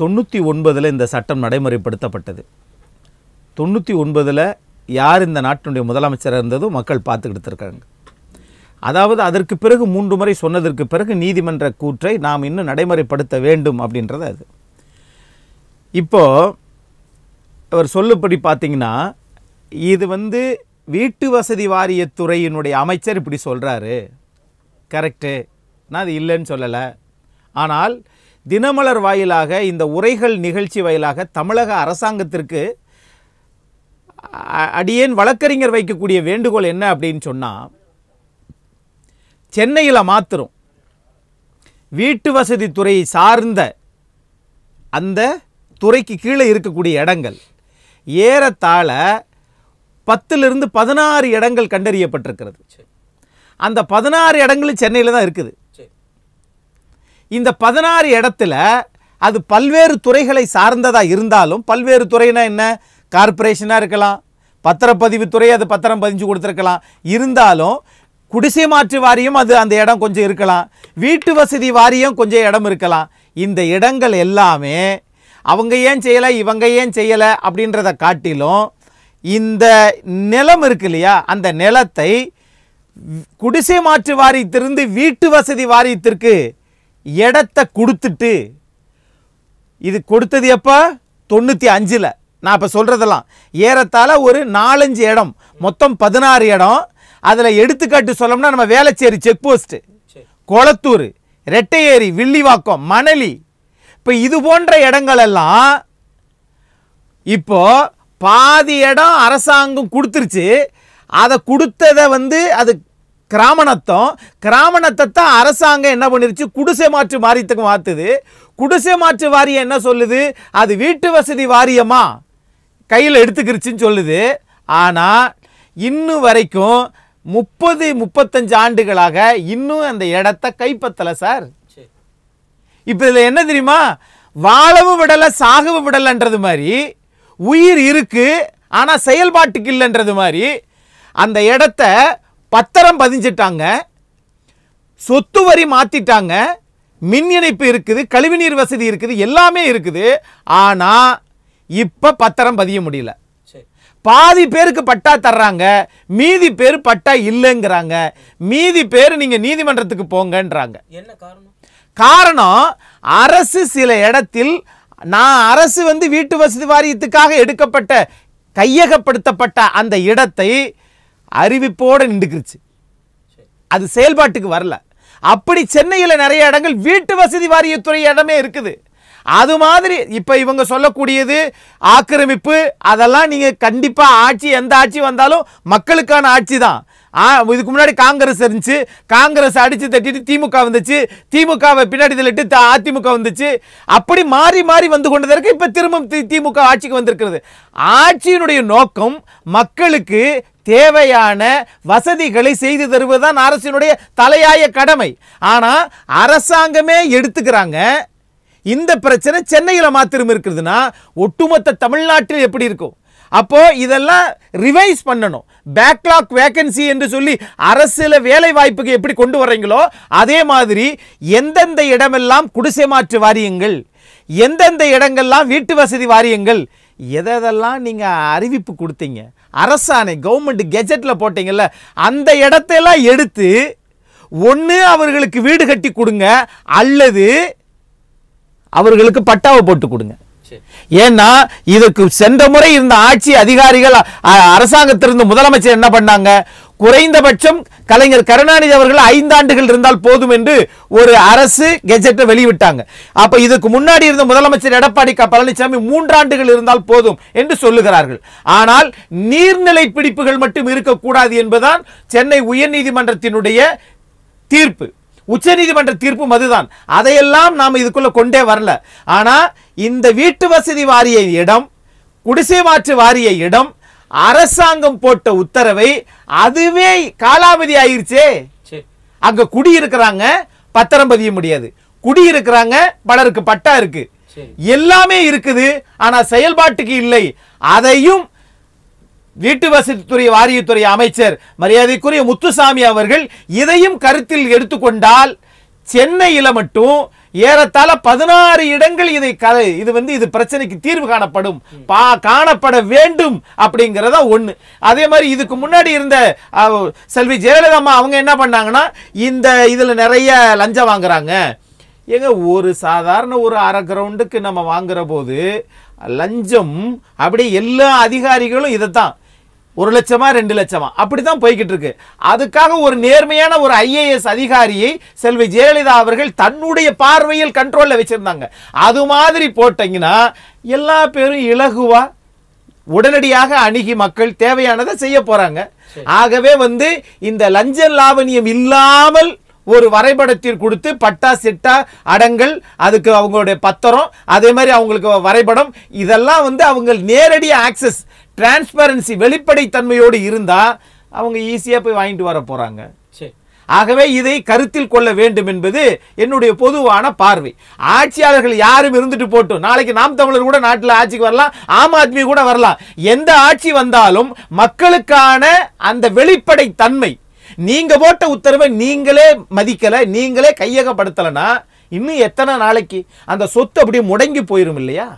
தொண்ணூற்றி ஒன்பதில் இந்த சட்டம் நடைமுறைப்படுத்தப்பட்டது தொண்ணூற்றி ஒன்பதில் யார் இந்த நாட்டினுடைய முதலமைச்சராக இருந்ததும் மக்கள் பார்த்துக்கிட்டு அதாவது அதற்கு பிறகு மூன்று முறை சொன்னதற்கு பிறகு நீதிமன்ற கூற்றை நாம் இன்னும் நடைமுறைப்படுத்த வேண்டும் அப்படின்றது அது இப்போது அவர் சொல்லுபடி பார்த்திங்கன்னா இது வந்து வீட்டு வசதி வாரியத்துறையினுடைய அமைச்சர் இப்படி சொல்கிறாரு கரெக்டு நான் அது இல்லைன்னு சொல்லலை ஆனால் தினமலர் வாயிலாக இந்த உரைகள் நிகழ்ச்சி வாயிலாக தமிழக அரசாங்கத்திற்கு அடியேன் வழக்கறிஞர் வைக்கக்கூடிய வேண்டுகோள் என்ன அப்படின்னு சொன்னால் சென்னையில் மாத்திரம் வீட்டு வசதி துறையை சார்ந்த அந்த துறைக்கு கீழே இருக்கக்கூடிய இடங்கள் ஏறத்தாழ பத்துலேருந்து பதினாறு இடங்கள் கண்டறியப்பட்டிருக்கிறது அந்த பதினாறு இடங்களும் சென்னையில் தான் இருக்குது இந்த பதினாறு இடத்துல அது பல்வேறு துறைகளை சார்ந்ததாக இருந்தாலும் பல்வேறு துறைனா என்ன கார்பரேஷனாக இருக்கலாம் பத்திரப்பதிவு துறை அது பத்திரம் பதிஞ்சு கொடுத்துருக்கலாம் இருந்தாலும் குடிசை மாற்று வாரியம் அது அந்த இடம் கொஞ்சம் இருக்கலாம் வீட்டு வசதி வாரியம் கொஞ்சம் இடம் இருக்கலாம் இந்த இடங்கள் எல்லாமே அவங்க ஏன் செய்யலை இவங்க ஏன் செய்யலை அப்படின்றத காட்டிலும் இந்த நிலம் இருக்கு இல்லையா அந்த நிலத்தை குடிசை மாற்று வாரியத்திலிருந்து வீட்டு வசதி வாரியத்திற்கு இடத்த கொடுத்துட்டு இது கொடுத்தது எப்போ தொண்ணூற்றி அஞ்சில் நான் இப்போ சொல்கிறதெல்லாம் ஏறத்தால் ஒரு நாலஞ்சு இடம் மொத்தம் பதினாறு இடம் அதில் எடுத்துக்காட்டு சொல்லோம்னா நம்ம வேளச்சேரி செக் போஸ்ட்டு கொளத்தூர் ரெட்டையேரி வில்லிவாக்கம் மணலி இப்போ இது போன்ற இடங்களெல்லாம் இப்போது பாதி இடம் அரசாங்கம் கொடுத்துருச்சு அதை கொடுத்ததை வந்து அது கிராமணத்தம் கிராமணத்தை தான் அரசாங்கம் என்ன பண்ணிருச்சு குடிசை மாற்று வாரியத்துக்கு மாற்றுது குடிசை மாற்று வாரியம் என்ன சொல்லுது அது வீட்டு வசதி வாரியமாக கையில் எடுத்துக்கிருச்சுன்னு சொல்லுது ஆனால் இன்னும் வரைக்கும் முப்பது முப்பத்தஞ்சு ஆண்டுகளாக இன்னும் அந்த இடத்த கைப்பற்றலை சார் இப்போ இதில் என்ன தெரியுமா வாழவும் விடலை சாகவும் விடலைன்றது மாதிரி உயிர் இருக்குது ஆனால் செயல்பாட்டுக்கு இல்லைன்றது மாதிரி அந்த இடத்த பத்திரம் பதிஞ்சிட்டாங்க சொத்து வரி மாற்றிட்டாங்க மின் இணைப்பு இருக்குது கழிவுநீர் வசதி இருக்குது எல்லாமே இருக்குது ஆனால் இப்போ பத்திரம் பதிய முடியல பாதி பேருக்கு பட்டா தர்றாங்க மீதி பேர் பட்டா இல்லைங்கிறாங்க மீதி பேர் நீங்கள் நீதிமன்றத்துக்கு போங்கன்றாங்க என்ன காரணம் காரணம் அரசு சில இடத்தில் நான் அரசு வந்து வீட்டு வசதி வாரியத்துக்காக எடுக்கப்பட்ட கையகப்படுத்தப்பட்ட அந்த இடத்தை அறிவிப்போடு நின்றுக்கிருச்சு அது செயல்பாட்டுக்கு வரல அப்படி சென்னையில் நிறைய இடங்கள் வீட்டு வசதி வாரியத்துறை இடமே இருக்குது அது மாதிரி இப்போ இவங்க சொல்லக்கூடியது ஆக்கிரமிப்பு அதெல்லாம் நீங்கள் கண்டிப்பாக ஆட்சி எந்த ஆட்சி வந்தாலும் மக்களுக்கான ஆட்சி தான் இதுக்கு முன்னாடி காங்கிரஸ் இருந்துச்சு காங்கிரஸ் அடித்து தட்டிட்டு திமுக வந்துச்சு திமுகவை பின்னாடி தள்ளிட்டு அதிமுக வந்துச்சு அப்படி மாறி மாறி வந்து கொண்டதற்கு இருக்கு இப்போ திரும்ப திமுக ஆட்சிக்கு வந்திருக்கிறது ஆட்சியினுடைய நோக்கம் மக்களுக்கு தேவையான வசதிகளை செய்து தருவதுதான் அரசினுடைய தலையாய கடமை ஆனால் அரசாங்கமே எடுத்துக்கிறாங்க இந்த பிரச்சனை சென்னையில் மாத்திரம் இருக்கிறதுனா ஒட்டுமொத்த தமிழ்நாட்டில் எப்படி இருக்கும் அப்போ இதெல்லாம் ரிவைஸ் பண்ணணும் பேக்லாக் வேக்கன்சி என்று சொல்லி அரசில் வேலை வாய்ப்புக்கு எப்படி கொண்டு வரீங்களோ அதே மாதிரி எந்தெந்த இடமெல்லாம் குடிசை மாற்று வாரியங்கள் எந்தெந்த இடங்கள்லாம் வீட்டு வசதி வாரியங்கள் எதெல்லாம் நீங்கள் அறிவிப்பு கொடுத்தீங்க அரசாணை கவர்மெண்ட் கெஜெட்டில் போட்டீங்கல்ல அந்த இடத்தையெல்லாம் எடுத்து ஒன்று அவர்களுக்கு வீடு கட்டி கொடுங்க அல்லது அவர்களுக்கு பட்டாவை போட்டு கொடுங்க ஏன்னா இதற்கு சென்ற முறை இருந்த ஆட்சி அதிகாரிகள் அரசாங்கத்திலிருந்து முதலமைச்சர் என்ன பண்ணாங்க குறைந்தபட்சம் கலைஞர் கருணாநிதி அவர்கள் ஐந்தாண்டுகள் இருந்தால் போதும் என்று ஒரு அரசு கெஜெட்டை வெளியிட்டாங்க அப்ப இதுக்கு முன்னாடி இருந்த முதலமைச்சர் எடப்பாடி க பழனிசாமி மூன்றாண்டுகள் இருந்தால் போதும் என்று சொல்லுகிறார்கள் ஆனால் நீர்நிலை பிடிப்புகள் மட்டும் இருக்கக்கூடாது என்பதுதான் சென்னை உயர்நீதிமன்றத்தினுடைய தீர்ப்பு உச்சநீதிமன்ற தீர்ப்பும் அதுதான் அதையெல்லாம் நாம் இதுக்குள்ள கொண்டே வரல ஆனா இந்த வீட்டு வசதி வாரிய இடம் குடிசை மாற்று வாரிய இடம் அரசாங்கம் போட்ட உத்தரவை அதுவே காலாவதி ஆயிருச்சே அங்க குடியிருக்கிறாங்க பத்திரம் பதிய முடியாது குடியிருக்கிறாங்க பலருக்கு பட்டா இருக்கு எல்லாமே இருக்குது ஆனா செயல்பாட்டுக்கு இல்லை அதையும் வீட்டு வசதித்துறை வாரியத்துறை அமைச்சர் மரியாதைக்குரிய முத்துசாமி அவர்கள் இதையும் கருத்தில் எடுத்துக்கொண்டால் சென்னையில் மட்டும் ஏறத்தாழ பதினாறு இடங்கள் இதை கதை இது வந்து இது பிரச்சனைக்கு தீர்வு காணப்படும் பா காணப்பட வேண்டும் அப்படிங்கிறத ஒன்று அதே மாதிரி இதுக்கு முன்னாடி இருந்த செல்வி ஜெயலலிதா அம்மா அவங்க என்ன பண்ணாங்கன்னா இந்த இதில் நிறைய லஞ்சம் வாங்குறாங்க ஏங்க ஒரு சாதாரண ஒரு அரை கிரவுண்டுக்கு நம்ம வாங்குற போது லஞ்சம் அப்படியே எல்லா அதிகாரிகளும் இதைத்தான் ஒரு லட்சமா ரெண்டு லட்சமா அப்படிதான் போய்கிட்டு இருக்கு அதுக்காக ஒரு நேர்மையான ஒரு ஐஏஎஸ் அதிகாரியை செல்வி ஜெயலலிதா அவர்கள் தன்னுடைய பார்வையில் கண்ட்ரோலில் வச்சிருந்தாங்க அது மாதிரி போட்டீங்கன்னா எல்லா பேரும் இலகுவா உடனடியாக அணுகி மக்கள் தேவையானதை செய்ய போறாங்க ஆகவே வந்து இந்த லஞ்சம் லாவணியம் இல்லாமல் ஒரு வரைபடத்தில் கொடுத்து பட்டா செட்டா அடங்கல் அதுக்கு அவங்களுடைய பத்திரம் அதே மாதிரி அவங்களுக்கு வரைபடம் இதெல்லாம் வந்து அவங்க நேரடி ஆக்சஸ் டிரான்ஸ்பரன்சி வெளிப்படைத்தன்மையோடு இருந்தால் அவங்க ஈஸியாக போய் வாங்கிட்டு வர போகிறாங்க ஆகவே இதை கருத்தில் கொள்ள வேண்டும் என்பது என்னுடைய பொதுவான பார்வை ஆட்சியாளர்கள் யாரும் இருந்துட்டு போட்டும் நாளைக்கு நாம் தமிழர் கூட நாட்டில் ஆட்சிக்கு வரலாம் ஆம் ஆத்மி கூட வரலாம் எந்த ஆட்சி வந்தாலும் மக்களுக்கான அந்த வெளிப்படை தன்மை நீங்க போட்ட உத்தரவை நீங்களே மதிக்கல நீங்களே கையகப்படுத்தலைன்னா இன்னும் எத்தனை நாளைக்கு அந்த சொத்து அப்படியே முடங்கி போயிரும் இல்லையா